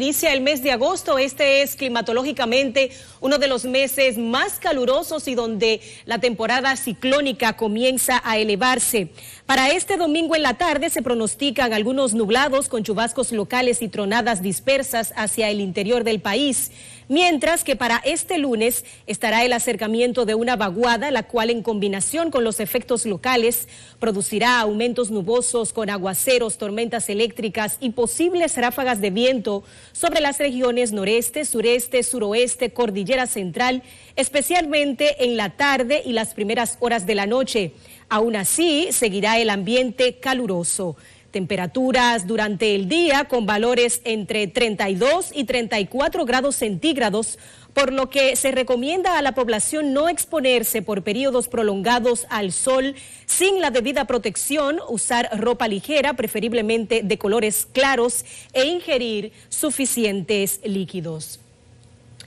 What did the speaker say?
Inicia el mes de agosto, este es climatológicamente uno de los meses más calurosos y donde la temporada ciclónica comienza a elevarse. Para este domingo en la tarde se pronostican algunos nublados con chubascos locales y tronadas dispersas hacia el interior del país, mientras que para este lunes estará el acercamiento de una vaguada, la cual en combinación con los efectos locales producirá aumentos nubosos con aguaceros, tormentas eléctricas y posibles ráfagas de viento sobre las regiones noreste, sureste, suroeste, cordillera central, especialmente en la tarde y las primeras horas de la noche. Aún así, seguirá el ambiente caluroso. Temperaturas durante el día con valores entre 32 y 34 grados centígrados, por lo que se recomienda a la población no exponerse por periodos prolongados al sol sin la debida protección, usar ropa ligera, preferiblemente de colores claros, e ingerir suficientes líquidos.